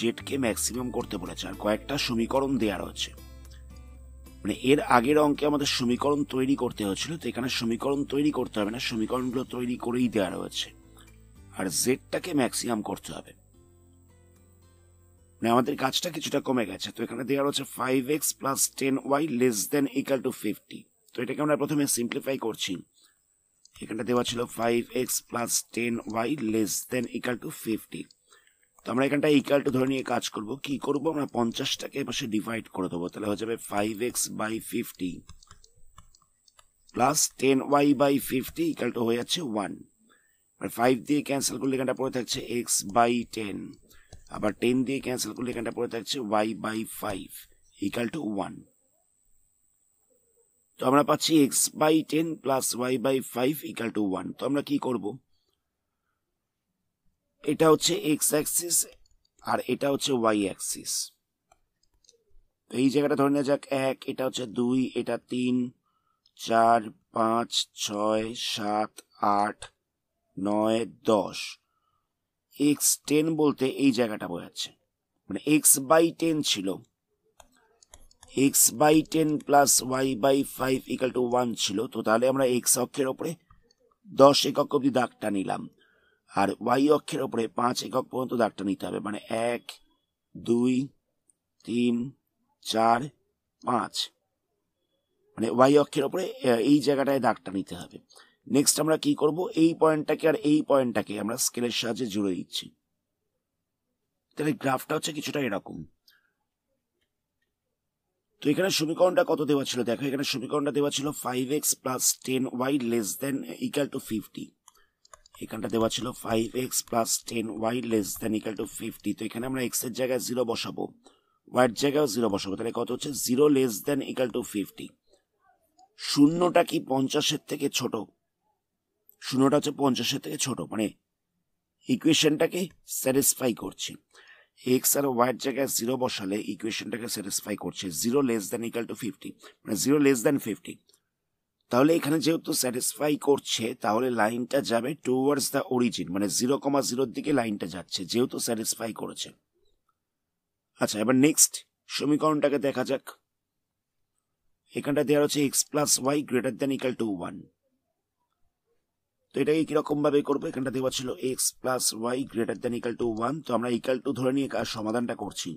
জেডকে maximum করতে বলেছে আর কয়েকটা সমীকরণ দেয়া রয়েছে মানে এর আগের অঙ্কে আমাদের সমীকরণ তৈরি করতে হয়েছিল তো এখানে সমীকরণ তৈরি করতে হবে না সমীকরণগুলো তৈরি করেই দেওয়া রয়েছে আর জেডটাকে ম্যাক্সিমাম করতে হবে মানে আমাদের কাজটা কিছুটা কমে গেছে তো এখানে দেওয়া রয়েছে five x plus ten Y less than equal to fifty তো এটাকে আমরা প্রথমে সিম্পলিফাই করছি এখানটা দেওয়া ছিল five x plus ten Y less than equal to fifty তো আমরা এখানটা এই ধরে নিয়ে কাজ করব কি করব আমরা পঞ্চাশটাকে এপাশে ডিভাইড করে দেবো তাহলে হয়ে যাবে five X by fifty plus ten Y by fifty ইকালটা হয়ে যাচ্ছে ওয়ান আর ফাইভ দিয়ে ক্যান্সেল করলে এখানটা পড়ে থাকছে এক্স বাই টেন আবার টেন দিয়ে ক্যান্সেল করলে এখানটা পড়ে থাকছে Y by five equal to one তো আমরা পাচ্ছি X by ten plus Y by five equal to one তো আমরা কি করবো এটা হচ্ছে এক্স অ্যাক্সিস আর এটা হচ্ছে ওয়াই অ্যাক্সিস এই জায়গাটা ধরে নেওয়া যাক এক এটা হচ্ছে দুই এটা তিন চার পাঁচ ছয় সাত আট নয় দশ এক্স টেন বলতে এই জায়গাটা বোঝাচ্ছে মানে এক্স বাই টেন ছিল X by ten plus Y by five equal to one ছিল তো তাহলে আমরা এক্স অক্ষের ওপরে দশ একক অব্দি দাগটা নিলাম আর ওয়াই অক্ষের ওপরে পাঁচ একক পর্যন্ত দাগটা নিতে হবে মানে এক দুই তিন চার পাঁচ মানে ওয়াই অক্ষের ওপরে এই জায়গাটায় দাগটা নিতে হবে নেক্সট আমরা কি করব এই পয়েন্টটাকে আর এই পয়েন্টটাকে আমরা স্কেলের সাহায্যে জুড়ে দিচ্ছি তাহলে গ্রাফটা হচ্ছে কিছুটা এরকম তো এখানে সমীকরণটা কত দেওয়া ছিল দেখো এখানে সমীকরণটা দেওয়া ছিল five x plus ten Y less than equal to fifty এখানটা দেওয়া ছিল five x plus ten Y less than equal to fifty তো এখানে আমরা এক্স এর জায়গায় জিরো বসাবো ওয়াইয়ের জায়গায় জিরো বসাবো তাহলে কত হচ্ছে zero less than equal to fifty শূন্যটা কি পঞ্চাশের থেকে ছোট শূন্যটা হচ্ছে পঞ্চাশের থেকে ছোট মানে ইকুয়েশনটাকে স্যাটিসফাই করছে এক্স আর ওয়াইয়ের জায়গায় জিরো বসালে ইকুয়েশনটাকে স্যাটিসফাই করছে zero less than equal to fifty মানে জিরো লেস দেন ফিফটি তাহলে এখানে যেহেতু স্যাটিসফাই করছে তাহলে লাইনটা যাবে টুয়ার্ডস দ্য অরিজিন মানে জিরো কমা জিরোর দিকে লাইনটা যাচ্ছে যেহেতু স্যাটিসফাই করেছে আচ্ছা এবার নেক্সট সমীকরণটাকে দেখা যাক এখানটা দেওয়া হচ্ছে x plus y greater than equal to one তো এটাকে ভাবে করবো এখানটা দেওয়া ছিল x plus y greater than equal to one তো আমরা ইকাল টু ধরে নিয়ে সমাধানটা করছি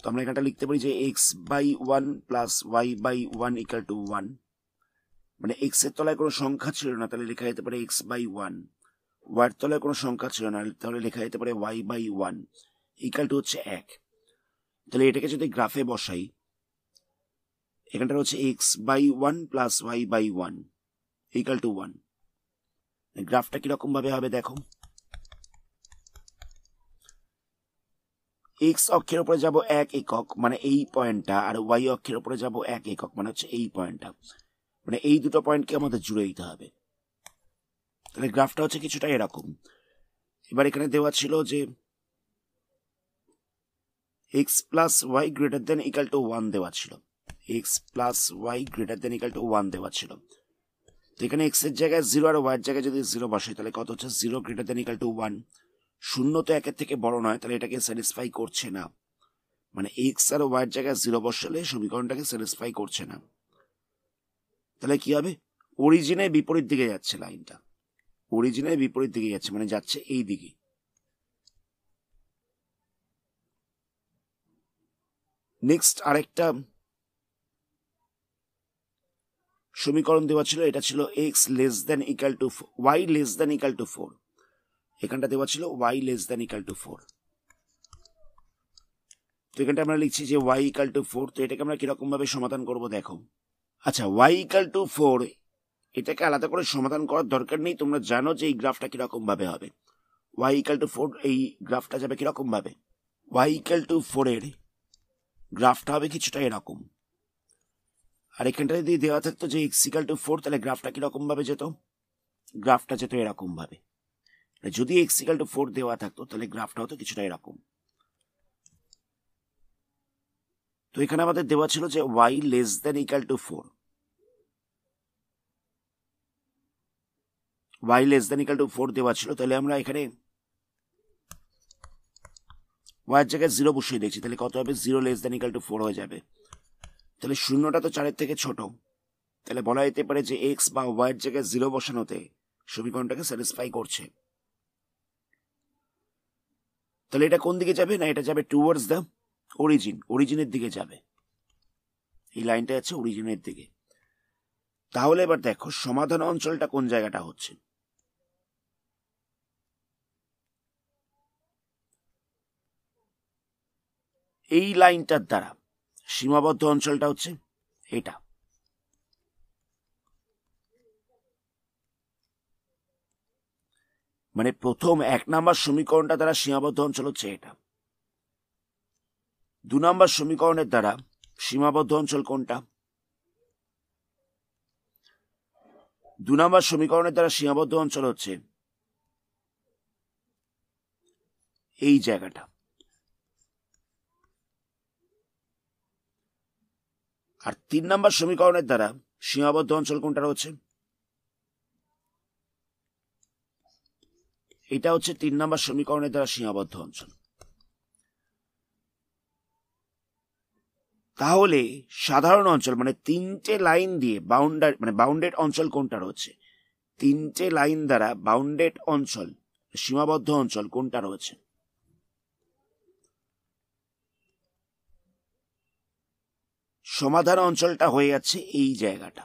তো আমরা এখানটা লিখতে পারি যে x by one plus Y by one equal to one মানে এক্স এর তলায় কোনো সংখ্যা ছিল না তাহলে লেখা যেতে পারে এক্স বাই ওয়ান ওয়ার তলায় কোনো সংখ্যা ছিল না তাহলে লেখা যেতে পারে y by one equal to হচ্ছে এক তাহলে এটাকে যদি গ্রাফে বসাই এখানটা হচ্ছে x by one plus Y by one equal to one গ্রাফটা ভাবে হবে দেখো এক্স অক্ষের উপরে যাব এক একক মানে এই পয়েন্টটা আর ওয়াই অক্ষের উপরে যাব এক একক মানে হচ্ছে এই পয়েন্টটা মানে এই দুটো পয়েন্টকে আমাদের জুড়ে দিতে হবে তাহলে গ্রাফটা হচ্ছে কিছুটা এরকম এবার এখানে দেওয়া ছিল যে x plus y greater than equal to one দেওয়া ছিল x plus y greater than equal to one দেওয়া ছিল তো এখানে এক্সের জায়গায় জিরো আর ওয়াইয়ের জায়গায় যদি জিরো বসে তাহলে কত হচ্ছে zero greater than equal to one শূন্য তো একের থেকে বড় নয় তাহলে এটাকে স্যাটিসফাই করছে না মানে এক্স আর ওয়াইয়ের জায়গায় জিরো বসালে সমীকরণটাকে স্যাটিসফাই করছে না তাহলে কি হবে অরিজিনে বিপরীত দিকে যাচ্ছে লাইনটা অরিজিনে বিপরীত দিকে যাচ্ছে মানে যাচ্ছে এই দিকে নেক্সট আরেকটা সমীকরণ দেওয়া ছিল এটা ছিল x less than equal to y less than equal to four এখানটা দেওয়া ছিল y less than equal to four তো এখানটা আমরা লিখছি যে ওয়াই ইকাল টু ফোর তো এটাকে আমরা কীরকমভাবে সমাধান করবো দেখো আচ্ছা ওয়াই ইকাল টু ফোর এটাকে আলাদা করে সমাধান করার দরকার নেই তোমরা জানো যে এই গ্রাফটা কীরকমভাবে হবে ওয়াই ইকাল টু ফোর এই গ্রাফটা যাবে কীরকমভাবে ওয়াই ইকাল টু ফোরের গ্রাফটা হবে কিছুটা এরকম আর এখানটা যদি দেওয়া থাকতো যে এক্স ইকাল টু ফোর তাহলে গ্রাফটা কীরকমভাবে যেত গ্রাফটা যেত এরকমভাবে যদি এক্স ইকাল টু ফোর দেওয়া থাকতো তাহলে গ্রাফটা হতো কিছুটা এরকম তো এখানে আমাদের দেওয়া ছিল যে y less than equal to four y less than equal to four দেওয়া ছিল তাহলে আমরা এখানে এর জায়গায় জিরো বসিয়ে দিয়েছি তাহলে কত হবে zero less than equal to four হয়ে যাবে তাহলে শূন্যটা তো চারের থেকে ছোট তাহলে বলা যেতে পারে যে এক্স বা ওয়াইয়ের জায়গায় জিরো বসানোতে সমীকরণটাকে স্যাটিসফাই করছে তাহলে এটা কোন দিকে যাবে না এটা যাবে টুয়ার্ডস দ্য অরিজিন অরিজিনের দিকে যাবে এই লাইনটা আছে অরিজিনের দিকে তাহলে এবার দেখো সমাধান অঞ্চলটা কোন জায়গাটা হচ্ছে এই লাইনটার দ্বারা সীমাবদ্ধ অঞ্চলটা হচ্ছে এটা মানে প্রথম এক নাম্বার সমীকরণটা দ্বারা সীমাবদ্ধ অঞ্চল হচ্ছে এটা দু নম্বর সমীকরণের দ্বারা সীমাবদ্ধ অঞ্চল কোনটা দু নম্বর সমীকরণের দ্বারা সীমাবদ্ধ অঞ্চল হচ্ছে এই জায়গাটা আর তিন নম্বর সমীকরণের দ্বারা সীমাবদ্ধ অঞ্চল কোনটা রয়েছে এটা হচ্ছে তিন নম্বর সমীকরণের দ্বারা সীমাবদ্ধ অঞ্চল তাহলে সাধারণ অঞ্চল মানে তিনটে লাইন দিয়ে বাউন্ডার মানে বাউন্ডেড অঞ্চল কোনটা রয়েছে তিনটে লাইন দ্বারা বাউন্ডেড অঞ্চল সীমাবদ্ধ অঞ্চল কোনটা রয়েছে সমাধান অঞ্চলটা হয়ে যাচ্ছে এই জায়গাটা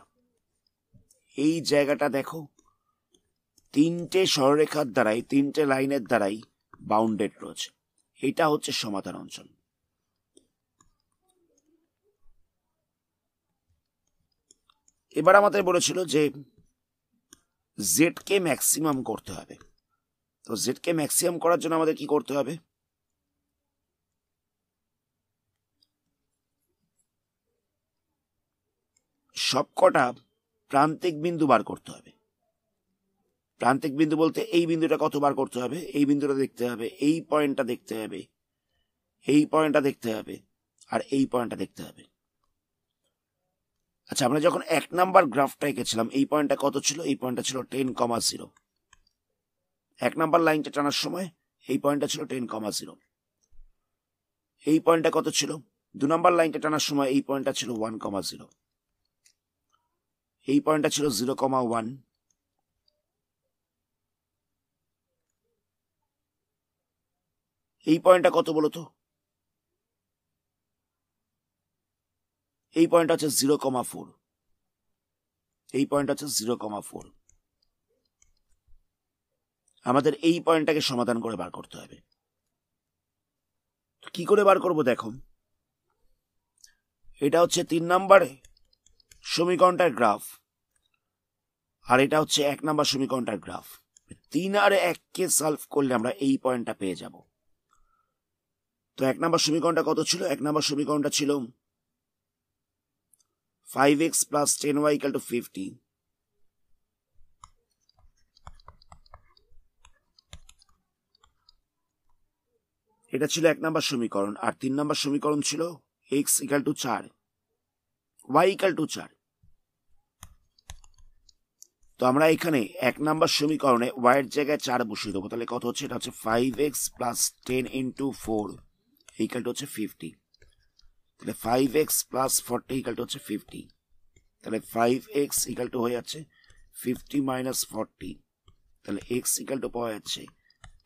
এই জায়গাটা দেখো তিনটে সরেখার দ্বারাই তিনটে লাইনের দ্বারাই বাউন্ডেড রয়েছে এটা হচ্ছে সমাধান অঞ্চল এবার আমাদের বলেছিল যে জেডকে ম্যাক্সিমাম করতে হবে তো জেডকে ম্যাক্সিমাম করার জন্য আমাদের কি করতে হবে সবকটা প্রান্তিক বিন্দু বার করতে হবে প্রান্তিক বিন্দু বলতে এই বিন্দুটা কতবার করতে হবে এই বিন্দুটা দেখতে হবে এই পয়েন্টটা দেখতে হবে এই পয়েন্টটা দেখতে হবে আর এই পয়েন্টটা দেখতে হবে আচ্ছা আমরা যখন এক নাম্বার গ্রাফটা এঁকেছিলাম এই পয়েন্টটা কত ছিল এই পয়েন্টটা ছিল টেন কমা জিরো এক নাম্বার লাইনটা টানার সময় এই পয়েন্টটা ছিল টেন কমা জিরো এই পয়েন্টটা কত ছিল দু নাম্বার লাইনটা টানার সময় এই পয়েন্টটা ছিল ওয়ান কমা জিরো এই পয়েন্টটা ছিল জিরো কমা ওয়ান এই পয়েন্টটা কত বলতো এই পয়েন্ট হচ্ছে জিরো কমা ফোর এই পয়েন্ট হচ্ছে জিরো কমা ফোর আমাদের এই পয়েন্টটাকে সমাধান করে বার করতে হবে কি করে বার করব দেখো এটা হচ্ছে তিন নাম্বার সমীকরণটার গ্রাফ আর এটা হচ্ছে এক নম্বর সমীকরণটার গ্রাফ তিন আর এককে সলভ করলে আমরা এই পয়েন্টটা পেয়ে যাব তো এক নম্বর সমীকরণটা কত ছিল এক নাম্বার সমীকরণটা ছিল 5x plus 10y equal to 50. এটা ছিল এক নাম্বার সমীকরণ আর তিন নম্বর সমীকরণ ছিল এক্স ইকাল টু চার ওয়াই ইকাল টু চার তো আমরা এখানে এক নাম্বার সমীকরণে ওয়াইয়ের জায়গায় চার বসিয়ে দেবো তাহলে কত হচ্ছে এটা হচ্ছে five x plus ten into four equal to হচ্ছে ফিফটি তাহলে five x plus forty equal to হচ্ছে ফিফটি তাহলে ফাইভ এক্স ইকাল টু হয়ে যাচ্ছে ফিফটি মাইনাস ফর্টি তাহলে এক্স ইকাল টু পাওয়া যাচ্ছে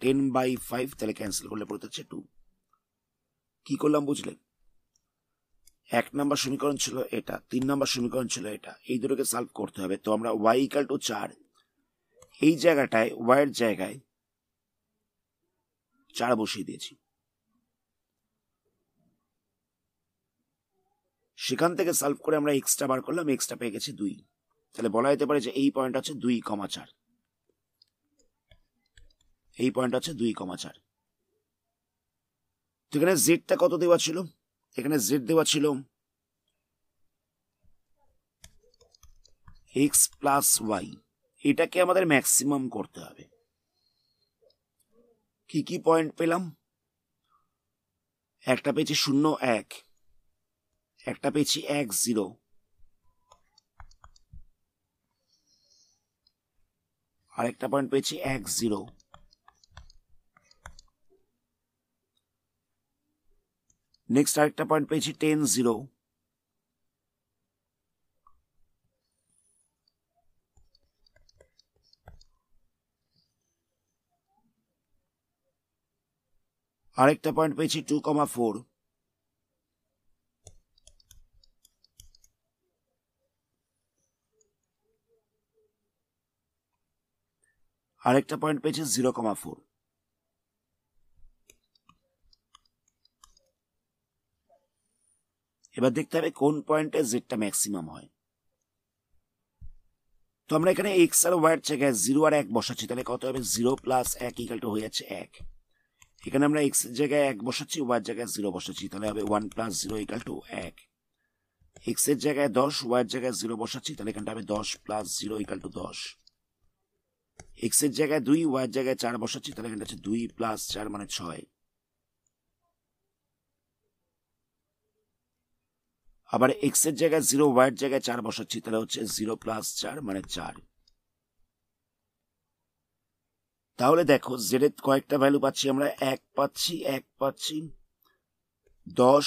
টেন বাই ফাইভ তাহলে ক্যান্সেল করলে পড়তে হচ্ছে টু কি করলাম বুঝলে এক নম্বর সমীকরণ ছিল এটা তিন নম্বর সমীকরণ ছিল এটা এই দুটোকে সলভ করতে হবে তো আমরা ওয়াই ইকাল টু চার এই জায়গাটায় ওয়াইয়ের জায়গায় চার বসিয়ে দিয়েছি সেখান থেকে সলভ করে আমরা এক্সট্রা বার করলাম এক্সট্রা পেয়ে গেছি দুই তাহলে বলা যেতে পারে যে এই পয়েন্ট হচ্ছে দুই কমা চার এই পয়েন্ট হচ্ছে দুই কমা চার তো এখানে জেডটা কত দেওয়া ছিল এখানে জেড দেওয়া ছিল এক্স প্লাস ওয়াই এটাকে আমাদের ম্যাক্সিমাম করতে হবে কি কি পয়েন্ট পেলাম একটা পেয়েছি শূন্য এক একটা পেয়েছি এক জিরো আরেকটা পয়েন্ট পেয়েছি এক জিরো নেক্সট আরেকটা পয়েন্ট পেয়েছি টেন জিরো আরেকটা পয়েন্ট পেয়েছি টু কমা ফোর আরেকটা পয়েন্ট পেয়েছে জিরো কমা ফোর এবার দেখতে হবে কোন পয়েন্টে জেডটা ম্যাক্সিমাম হয় তো আমরা এখানে এক্স আর ওয়াইয়ের জায়গায় জিরো আর এক বসাচ্ছি তাহলে কত হবে জিরো প্লাস এক ইকাল টু হয়ে যাচ্ছে এক এখানে আমরা এক্স জায়গায় এক বসাচ্ছি ওয়ার জায়গায় জিরো বসাচ্ছি তাহলে হবে one plus zero equal to এক এক্স এর জায়গায় দশ ওয়ার জায়গায় জিরো বসাচ্ছি তাহলে এখানটা হবে দশ প্লাস জিরো ইকাল টু দশ এক্সের জায়গায় দুই ওয়াইয়ের জায়গায় চার বসাচ্ছি তাহলে এখানটা হচ্ছে দুই প্লাস চার মানে ছয় আবার এক্সের জায়গায় জিরো ওয়াইয়ের জায়গায় চার বসাচ্ছি তাহলে হচ্ছে জিরো প্লাস চার মানে চার তাহলে দেখো জেডের কয়েকটা ভ্যালু পাচ্ছি আমরা এক পাচ্ছি এক পাচ্ছি দশ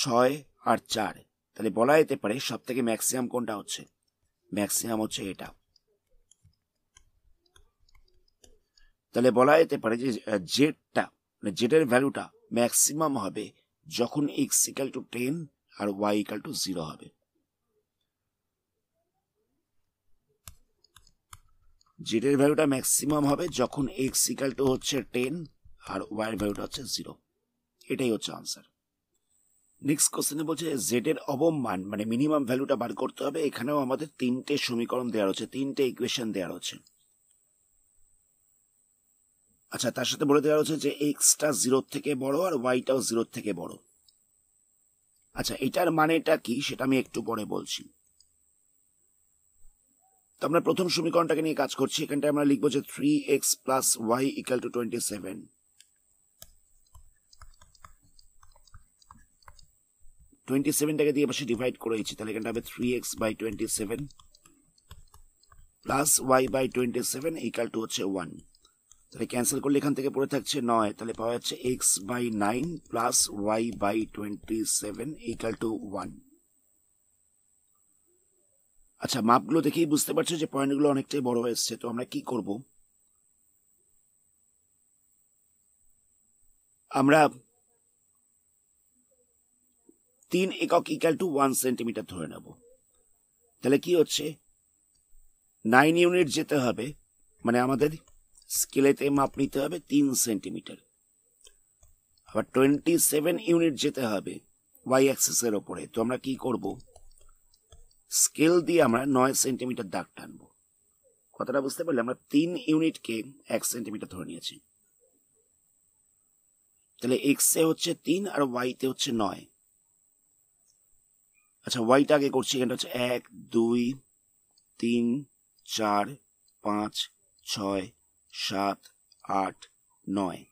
ছয় আর চার তাহলে বলা যেতে পারে সব থেকে ম্যাক্সিমাম কোনটা হচ্ছে ম্যাক্সিমাম হচ্ছে এটা তাহলে বলা যেতে পারে যে জেডটা মানে জেডের ভ্যালুটা ম্যাক্সিমাম হবে যখন এক্স ইকাল টু টেন আর ওয়াই ইকাল টু জিরো হবে জেডের ভ্যালুটা ম্যাক্সিমাম হবে যখন এক্স ইকাল টু হচ্ছে টেন আর ওয়াইয়ের ভ্যালুটা হচ্ছে জিরো এটাই হচ্ছে আনসার নেক্সট কোশ্চেনে বলছে জেড এর অবমান মানে মিনিমাম ভ্যালুটা বার করতে হবে এখানেও আমাদের তিনটে সমীকরণ দেওয়া রয়েছে তিনটে ইকুয়েশন দেওয়া রয়েছে আচ্ছা তার সাথে বলে দেওয়া হচ্ছে যে এক্সটা জিরোর থেকে বড় আর ওয়াইটাও জিরোর থেকে বড় আচ্ছা এটার মানেটা কি সেটা আমি একটু পরে বলছি তো আমরা প্রথম সমীকরণটাকে নিয়ে কাজ করছি এখানটায় আমরা লিখবো যে three x plus y equal to twenty seven twenty সেভেনটাকে দিয়ে পাশে ডিভাইড করেছি তাহলে এখানটা হবে three x by twenty seven plus Y by twenty seven equal to হচ্ছে ওয়ান তাহলে ক্যান্সেল করলে এখান থেকে পড়ে থাকছে নয় তাহলে পাওয়া যাচ্ছে x by nine plus Y by twenty seven equal to one আচ্ছা মাপগুলো দেখেই বুঝতে পারছো যে পয়েন্টগুলো অনেকটাই বড় হয়েছে তো আমরা কি করব আমরা তিন একক ইকাল টু ওয়ান সেন্টিমিটার ধরে নেব তাহলে কি হচ্ছে নাইন ইউনিট যেতে হবে মানে আমাদের স্কেলেতে মাপ নিতে হবে তিন সেন্টিমিটার আবার টোয়েন্টি ইউনিট যেতে হবে ওয়াই অ্যাক্সিসের ওপরে তো আমরা কি করব স্কেল দিয়ে আমরা নয় সেন্টিমিটার দাগ টানব কথাটা বুঝতে পারলে আমরা তিন ইউনিটকে এক সেন্টিমিটার ধরে নিয়েছি তাহলে এক্সে হচ্ছে তিন আর ওয়াইতে হচ্ছে নয় আচ্ছা ওয়াইটা আগে করছি এখানটা হচ্ছে এক দুই তিন চার পাঁচ ছয় সাত আট নয়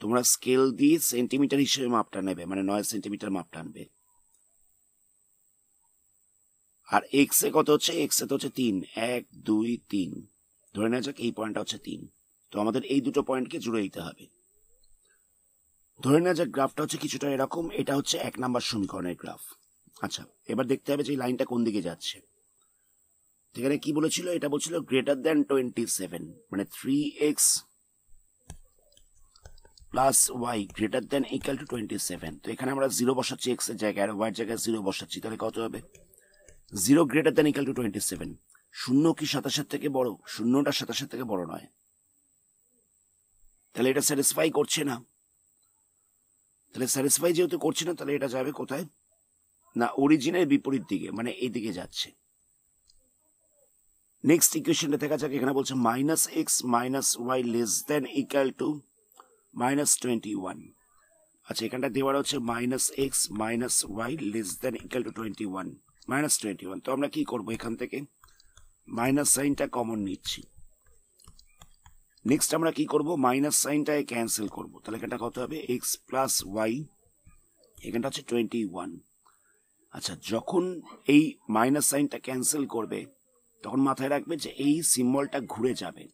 তোমরা স্কেল দিয়ে সেন্টিমিটার হিসেবে মাপটা নেবে মানে নয় সেন্টিমিটার মাপটা আনবে আর এক্স এ কত হচ্ছে এক্স এ তো হচ্ছে তিন এক দুই তিন ধরে নেওয়া যাক এই পয়েন্টটা হচ্ছে তিন তো আমাদের এই দুটো পয়েন্টকে জুড়ে দিতে হবে ধরে নেওয়া যাক গ্রাফটা হচ্ছে কিছুটা এরকম এটা হচ্ছে এক নাম্বার সমীকরণের গ্রাফ আচ্ছা এবার দেখতে হবে যে লাইনটা কোন দিকে যাচ্ছে এখানে কি বলেছিল এটা বলছিল গ্রেটার দেন টোয়েন্টি সেভেন মানে three x plus y greater than equal to twenty seven তো এখানে আমরা জিরো বসাচ্ছি এক্স এর জায়গায় আর ওয়াইয়ের জায়গায় জিরো বসাচ্ছি তাহলে কত হবে zero greater than equal to twenty seven শূন্য কি সাতাশের থেকে বড় শূন্যটা সাতাশের থেকে বড় নয় তাহলে এটা স্যাটিসফাই করছে না তাহলে স্যাটিসফাই যেহেতু করছে না তাহলে এটা যাবে কোথায় না অরিজিনের বিপরীত দিকে মানে এই দিকে যাচ্ছে নেক্সট ইকুয়েশনটা দেখা যাক এখানে বলছে minus x minus y less than equal to minus twenty one আচ্ছা এখানটা দেওয়ার হচ্ছে minus x minus y less than equal to twenty one minus twenty one তো আমরা কী করবো এখান থেকে মাইনাস সাইনটা কমন নিচ্ছি নেক্সট আমরা কি করব মাইনাস সাইনটাকে ক্যান্সেল করব তাহলে এখানটা কত হবে এক্স প্লাস ওয়াই এখানটা হচ্ছে টোয়েন্টি ওয়ান আচ্ছা যখন এই মাইনাস সাইনটা ক্যান্সেল করবে তখন মাথায় রাখবে যে এই সিম্বলটা ঘুরে যাবে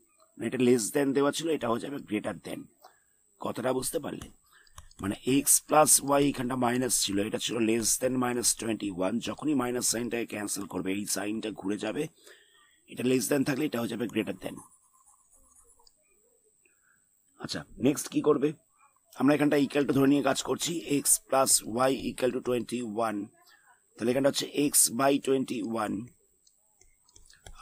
এটা লেস দেন দেওয়া ছিল এটা হয়ে যাবে গ্রেটার দেন কথাটা বুঝতে পারলে মানে এক্স প্লাস ওয়াই এখানটা মাইনাস ছিল এটা ছিল less than minus twenty one যখনই মাইনাস সাইনটাকে ক্যান্সেল করবে এই সাইনটা ঘুরে যাবে এটা লেস দেন থাকলে এটা হয়ে যাবে গ্রেটার দেন আচ্ছা নেক্সট কি করবে আমরা এখানটা ইকুয়াল টু ধরে নিয়ে কাজ করছি x plus y equal to twenty one তাহলে এখানটা হচ্ছে এক্স বাই টোয়েন্টি ওয়ান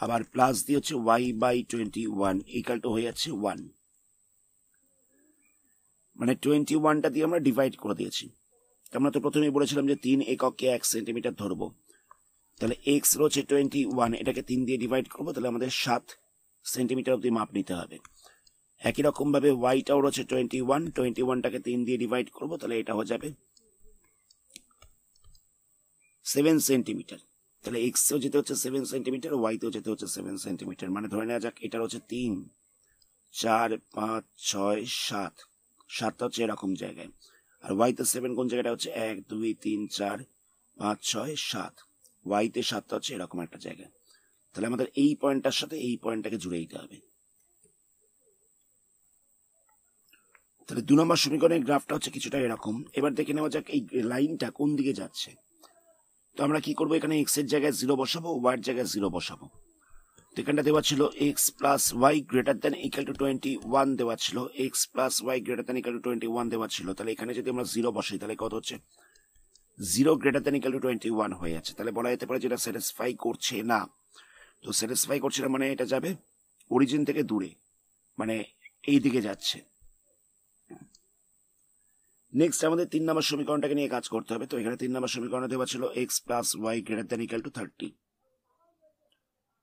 আবার প্লাস দিয়ে হচ্ছে y by twenty one equal to হয়ে যাচ্ছে ওয়ান মানে টোয়েন্টি ওয়ানটা দিয়ে আমরা ডিভাইড করে দিয়েছি আমরা তো প্রথমেই বলেছিলাম যে তিন এককে এক সেন্টিমিটার ধরবো তাহলে এক্স রয়েছে টোয়েন্টি ওয়ান এটাকে তিন দিয়ে ডিভাইড করবো তাহলে আমাদের সাত সেন্টিমিটার অব্দি মাপ নিতে হবে একই রকমভাবে ওয়াইটাও রয়েছে টোয়েন্টি ওয়ান টোয়েন্টি ওয়ানটাকে তিন দিয়ে ডিভাইড করবো তাহলে এটা হয়ে যাবে সেভেন সেন্টিমিটার তাহলে এক্সেও যেতে হচ্ছে সেভেন সেন্টিমিটার ওয়াইতেও যেতে হচ্ছে সেভেন সেন্টিমিটার মানে ধরে নেওয়া যাক এটার হচ্ছে তিন চার পাঁচ ছয় সাত সাতটা হচ্ছে এরকম জায়গায় আর ওয়াইতে সেভেন কোন জায়গাটা হচ্ছে এক দুই তিন চার পাঁচ ছয় সাত ওয়াইতে সাতটা হচ্ছে এরকম একটা জায়গায় তাহলে আমাদের এই পয়েন্টটার সাথে এই পয়েন্টটাকে জুড়ে দিতে হবে তাহলে দু নম্বর সমীকরণের গ্রাফটা হচ্ছে কিছুটা এরকম এবার দেখে নেওয়া যাক এই লাইনটা কোন দিকে যাচ্ছে তো আমরা কি করবো এখানে এক্স এর জায়গায় জিরো বসাবো ওয়াই এর জায়গায় জিরো বসাবো তো এখানটা দেওয়া ছিল x plus y greater than equal to twenty one দেওয়া ছিল x plus y greater than equal to twenty one দেওয়া ছিল তাহলে এখানে যদি আমরা জিরো বসাই তাহলে কত হচ্ছে zero greater than equal to twenty one হয়ে যাচ্ছে তাহলে বলা যেতে পারে যেটা স্যাটিসফাই করছে না তো স্যাটিসফাই করছে না মানে এটা যাবে অরিজিন থেকে দূরে মানে এই দিকে যাচ্ছে নেক্সট আমাদের তিন নম্বর সমীকরণটাকে নিয়ে কাজ করতে হবে তো এখানে তিন নম্বর সমীকরণে দেওয়া ছিল x plus y greater than equal to thirty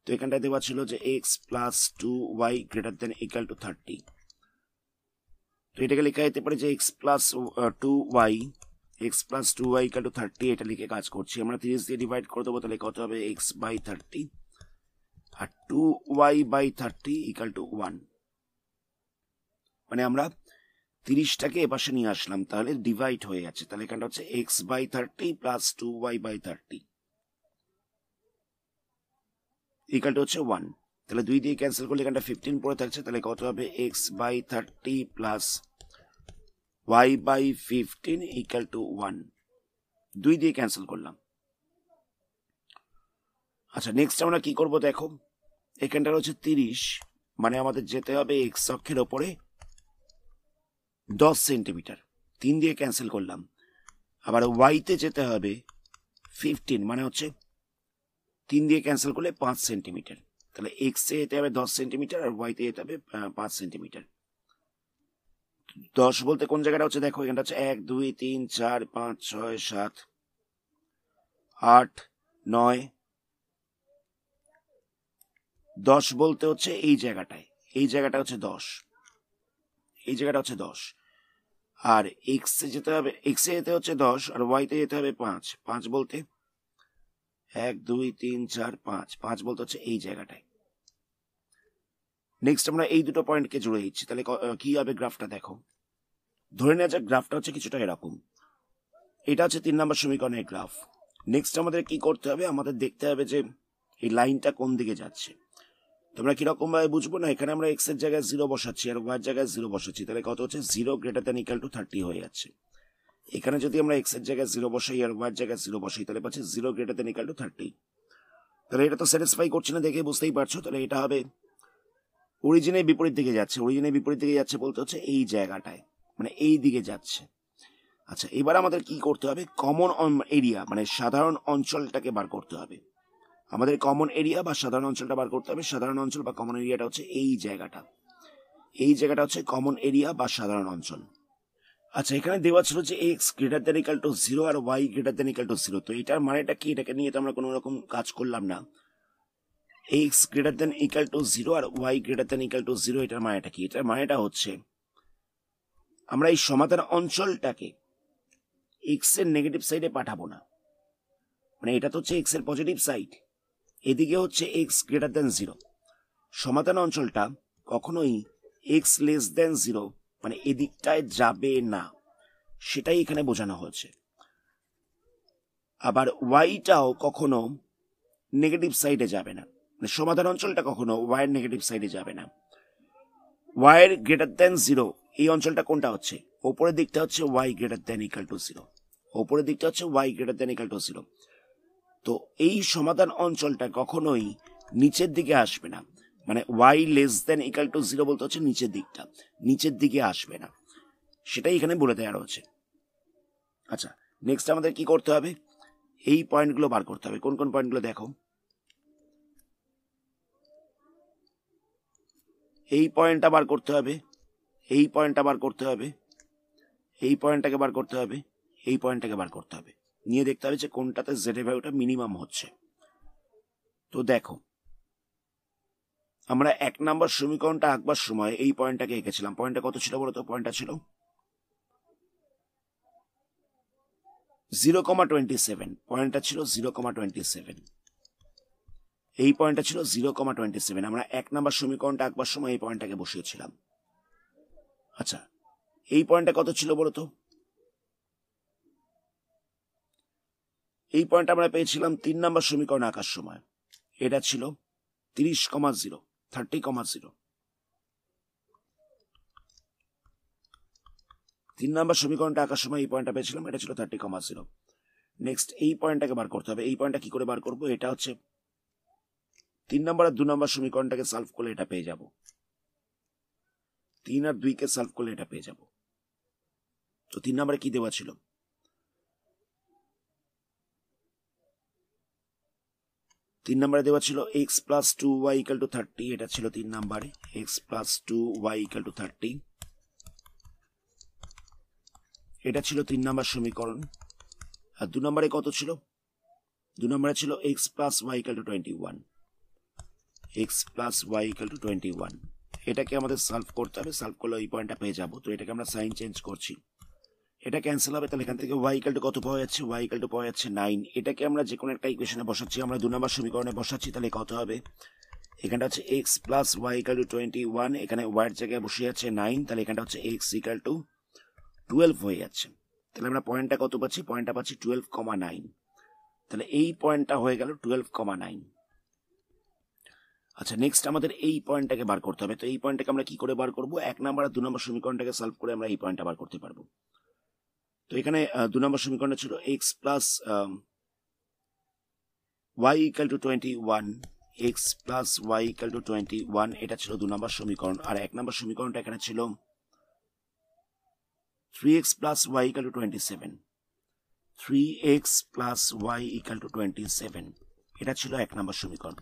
তো এখানটায় দেওয়া ছিল যে x plus two y greater than equal to thirty তো এটাকে লেখা যেতে পারে যে x plus two y x plus two y equal to thirty এটা লিখে কাজ করছি আমরা তিরিশ দিয়ে ডিভাইড করে দেবো তাহলে কত হবে এক্স বাই থার্টি আর two y by thirty equal to one মানে আমরা তিরিশটাকে এপাশে নিয়ে আসলাম তাহলে ডিভাইড হয়ে যাচ্ছে তাহলে এখানটা হচ্ছে x by thirty plus two y by thirty ইকালটা হচ্ছে ওয়ান তাহলে দুই দিয়ে ক্যান্সেল করলে এখানটা ফিফটিন পড়ে থাকছে তাহলে কত হবে x by thirty plus Y by fifteen equal to one দুই দিয়ে ক্যান্সেল করলাম আচ্ছা নেক্সট আমরা কি করব দেখো এখানটা হচ্ছে তিরিশ মানে আমাদের যেতে হবে এক্স অক্ষের ওপরে দশ সেন্টিমিটার তিন দিয়ে ক্যান্সেল করলাম আবার ওয়াইতে যেতে হবে ফিফটিন মানে হচ্ছে তিন দিয়ে ক্যান্সেল করলে পাঁচ সেন্টিমিটার তাহলে এক্সে যেতে হবে দশ সেন্টিমিটার আর ওয়াইতে যেতে হবে পাঁচ সেন্টিমিটার দশ বলতে কোন জায়গাটা হচ্ছে দেখো এখানটা হচ্ছে এক দুই তিন চার পাঁচ ছয় সাত আট নয় দশ বলতে হচ্ছে এই জায়গাটায় এই জায়গাটা হচ্ছে দশ এই জায়গাটা হচ্ছে দশ আর এক্সে যেতে হবে এক্সে যেতে হচ্ছে দশ আর ওয়াইতে যেতে হবে পাঁচ পাঁচ বলতে এক দুই তিন চার পাঁচ পাঁচ বলতে হচ্ছে এই জায়গাটায় নেক্সট আমরা এই দুটো পয়েন্টকে জুড়ে দিচ্ছি তাহলে কি হবে গ্রাফটা দেখো ধরে নেওয়া যাক গ্রাফটা হচ্ছে কিছুটা এরকম এটা হচ্ছে তিন নম্বর সমীকরণের গ্রাফ নেক্সট আমাদের কি করতে হবে আমাদের দেখতে হবে যে এই লাইনটা কোন দিকে যাচ্ছে তোমরা কিরকম ভাবে বুঝবো না এখানে আমরা এক্স এর জায়গায় জিরো বসাচ্ছি আর ওয়ার জায়গায় জিরো বসাচ্ছি তাহলে কত হচ্ছে zero greater than equal to thirty হয়ে যাচ্ছে এখানে যদি আমরা এক্স এর জায়গায় জিরো বসাই আর ওয়ার জায়গায় জিরো বসাই তাহলে পাচ্ছি zero greater than equal to thirty তাহলে এটা তো স্যাটিসফাই করছে না দেখে বুঝতেই পারছো তাহলে এটা হবে অরিজিনের বিপরীত দিকে যাচ্ছে অরিজিনের বিপরীত দিকে যাচ্ছে বলতে হচ্ছে এই জায়গাটায় মানে এই দিকে যাচ্ছে আচ্ছা এবার আমাদের কি করতে হবে কমন এরিয়া um, মানে সাধারণ অঞ্চলটাকে বার করতে হবে আমাদের কমন এরিয়া বা সাধারণ অঞ্চলটা বার করতে হবে সাধারণ অঞ্চল বা কমন এরিয়াটা হচ্ছে এই জায়গাটা এই জায়গাটা হচ্ছে কমন এরিয়া বা সাধারণ অঞ্চল আচ্ছা এখানে দেওয়া ছিল যে x greater than equal to zero আর y greater than equal to zero তো এটার মানেটা কি এটাকে নিয়ে তো আমরা কোনো রকম কাজ করলাম না x greater than equal to zero আর y greater than equal to zero এটার মানেটা কি এটার মানেটা হচ্ছে আমরা এই সমাধান অঞ্চলটাকে এক্স এর নেগেটিভ সাইডে পাঠাবো না মানে এটা তো হচ্ছে এক্স এর পজিটিভ সাইড এদিকে হচ্ছে এক্স গ্রেটার দেন জিরো সমাধান অঞ্চলটা কখনোই এক্স লেস দেন জিরো মানে এদিকটায় যাবে না সেটাই এখানে বোঝানো হয়েছে আবার ওয়াইটাও কখনো নেগেটিভ সাইডে যাবে না মানে সমাধান অঞ্চলটা কখনো ওয়াইয়ের নেগেটিভ সাইডে যাবে না ওয়াইয়ের গ্রেটার দেন জিরো এই অঞ্চলটা কোনটা হচ্ছে ওপরের দিকটা হচ্ছে y greater than equal to zero ওপরের দিকটা হচ্ছে y greater than equal to zero তো এই সমাধান অঞ্চলটা কখনোই নিচের দিকে আসবে না মানে y less than equal to zero বলতে হচ্ছে নিচের দিকটা নিচের দিকে আসবে না সেটাই এখানে বলে দেওয়া হচ্ছে আচ্ছা নেক্সট আমাদের কি করতে হবে এই পয়েন্টগুলো বার করতে হবে কোন কোন পয়েন্টগুলো দেখো এই পয়েন্টটা বার করতে হবে এই পয়েন্টটা বার করতে হবে এই পয়েন্টটাকে বার করতে হবে এই পয়েন্টটাকে বার করতে হবে নিয়ে দেখতে হবে যে কোনটাতে জেডে ভ্যালুটা মিনিমাম হচ্ছে তো দেখো আমরা এক নম্বর সমীকরণটা আঁকবার সময় এই পয়েন্টটাকে এঁকেছিলাম পয়েন্টটা কত ছিল বলতো পয়েন্টটা ছিল জিরো কমা টোয়েন্টি সেভেন পয়েন্টটা ছিল জিরো কমা টোয়েন্টি সেভেন এই পয়েন্টটা ছিল জিরো কমা টোয়েন্টি সেভেন আমরা এক নম্বর সমীকরণটা আঁকবার সময় এই পয়েন্টটাকে বসিয়েছিলাম আচ্ছা এই পয়েন্টটা কত ছিল বলো তো এই পয়েন্ট আমরা পেয়েছিলাম তিন নম্বর সমীকরণ আঁকার সময় এটা ছিল তিরিশ comma zero thirty comma zero তিন নম্বর সমীকরণটা আঁকার সময় এই পয়েন্টটা পেয়েছিলাম এটা ছিল থার্টি কমা জিরো নেক্সট এই পয়েন্টটাকে বার করতে হবে এই পয়েন্টটা কি করে বার করবো এটা হচ্ছে তিন নম্বর আর দু নম্বর সমীকরণটাকে সলভ করলে এটা পেয়ে যাব তিন আর দুইকে সলভ করলে এটা পেয়ে যাব তো তিন নম্বরে কি দেওয়া ছিল তিন নম্বরে দেওয়া ছিল x plus two y equal to thirty এটা ছিল তিন নম্বরে x plus two y equal to thirty এটা ছিল তিন নম্বর সমীকরণ আর দু নম্বরে কত ছিল দু নম্বরে ছিল x plus y equal to twenty one x plus y equal to twenty one এটাকে আমাদের সলভ করতে হবে সলভ করলে ওই পয়েন্টটা পেয়ে যাবো তো এটাকে আমরা সাইন চেঞ্জ করছি এটা ক্যান্সেল হবে তাহলে এখান থেকে ওয়াইকাল কত পাওয়া যাচ্ছে ওয়াইকাল টু পাওয়া যাচ্ছে নাইন এটাকে আমরা যে কোনো একটা ইকুয়েশনে বসাচ্ছি আমরা দু নম্বর সমীকরণে বসাচ্ছি তাহলে কত হবে এখানটা হচ্ছে x plus y equal to twenty one এখানে ওয়াইয়ের জায়গায় বসে যাচ্ছে নাইন তাহলে এখানটা হচ্ছে এক্স ইকাল টু টুয়েলভ হয়ে যাচ্ছে তাহলে আমরা পয়েন্টটা কত পাচ্ছি পয়েন্টটা পাচ্ছি টুয়েলভ কমা নাইন তাহলে এই পয়েন্টটা হয়ে গেল টুয়েলভ কমা নাইন আচ্ছা নেক্সট আমাদের এই পয়েন্টটাকে বার করতে হবে তো এই পয়েন্টটাকে আমরা কি করে বার করব এক নাম্বার আর দু নম্বর সমীকরণটাকে সলভ করে আমরা এই পয়েন্টটা বার করতে পারবো তো এখানে দু নম্বর সমীকরণে ছিল x plus y equal to twenty one x plus y equal to twenty one এটা ছিল দু নম্বর সমীকরণ আর এক নম্বর সমীকরণটা এখানে ছিল three x plus y equal to twenty seven three x plus y equal to twenty seven এটা ছিল এক নম্বর সমীকরণ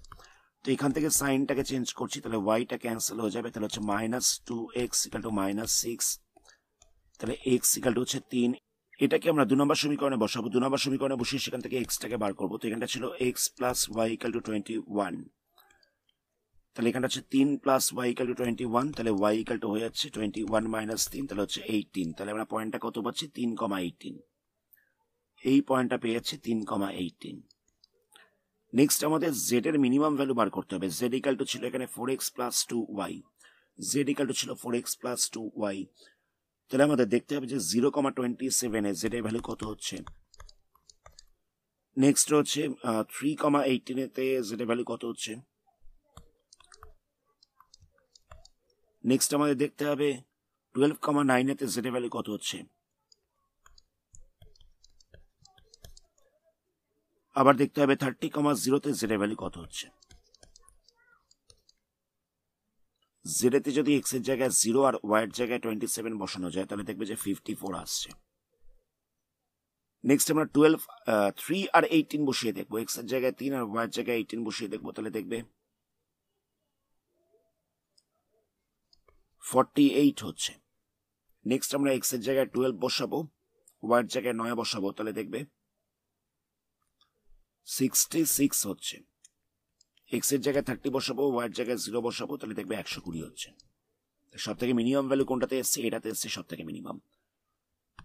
তো এখান থেকে সাইনটাকে চেঞ্জ করছি তাহলে ওয়াইটা ক্যান্সেল হয়ে যাবে তাহলে হচ্ছে minus two x equal to minus six তাহলে এক্স ইকাল টু হচ্ছে তিন এটাকে আমরা দু নম্বর সমীকরণে বসাবো দু নম্বর সমীকরণে বসিয়ে সেখান থেকে এক্সটাকে বার করবো তো এখানটা ছিল x plus y equal to twenty one তাহলে এখানটা হচ্ছে তিন plus y equal to twenty one তাহলে ওয়াই ইকাল টু হয়ে যাচ্ছে টোয়েন্টি ওয়ান মাইনাস তিন তাহলে হচ্ছে এইটিন তাহলে আমরা পয়েন্টটা কত পাচ্ছি তিন কমা এইটিন এই পয়েন্টটা পেয়ে যাচ্ছে তিন কমা এইটিন নেক্সট আমাদের জেড এর মিনিমাম ভ্যালু বার করতে হবে জেড ইকাল টু ছিল এখানে four x plus two y z equal to ছিল four x plus two y তাহলে আমাদের দেখতে হবে যে জিরো কমা টোয়েন্টি সেভেনে জেডের ভ্যালু কত হচ্ছে নেক্সট হচ্ছে থ্রি কমা এইটিনেতে জেডের ভ্যালু কত হচ্ছে নেক্সট আমাদের দেখতে হবে টুয়েলভ কমা নাইনেতে জেডের ভ্যালু কত হচ্ছে আবার দেখতে হবে থার্টি কমা জিরোতে জেডের ভ্যালু কত হচ্ছে জেডেতে যদি এর জায়গায় জিরো আর ওয়াইয়ের জায়গায় টোয়েন্টি সেভেন বসানো যায় তাহলে দেখবে যে ফিফটি ফোর আসছে নেক্সট আমরা টুয়েলভ থ্রি আর এইটিন বসিয়ে দেখবো এর জায়গায় তিন আর ওয়াইয়ের জায়গায় এইটিন বসিয়ে দেখবো তাহলে দেখবে ফর্টি এইট হচ্ছে নেক্সট আমরা এক্স এর জায়গায় টুয়েলভ বসাবো ওয়াইয়ের জায়গায় নয় বসাবো তাহলে দেখবে সিক্সটি সিক্স হচ্ছে এক্সের জায়গায় থার্টি বসাবো ওয়ার জায়গায় জিরো বসাবো তাহলে দেখবে একশো কুড়ি হচ্ছে সব থেকে মিনিমাম ভ্যালু কোনটাতে এসছে এটাতে এসছে সব থেকে মিনিমাম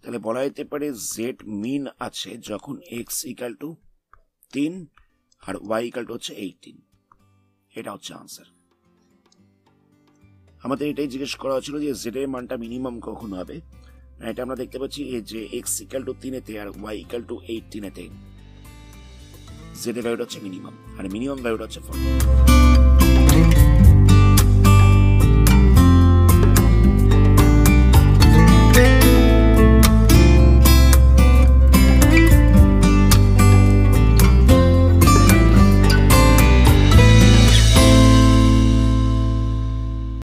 তাহলে বলা যেতে পারে জেড মিন আছে যখন এক্স ইকাল টু তিন আর ওয়াই ইকাল টু হচ্ছে এইটিন এটা হচ্ছে আনসার আমাদের এটাই জিজ্ঞেস করা হয়েছিল যে জেড এর মানটা মিনিমাম কখন হবে এটা আমরা দেখতে পাচ্ছি যে এক্স ইকাল টু তিনেতে আর ওয়াই ইকাল টু এইটিনেতে জেডের ভ্যালুটা হচ্ছে মিনিমাম আর মিনিমাম ভ্যালুটা হচ্ছে ফর্টি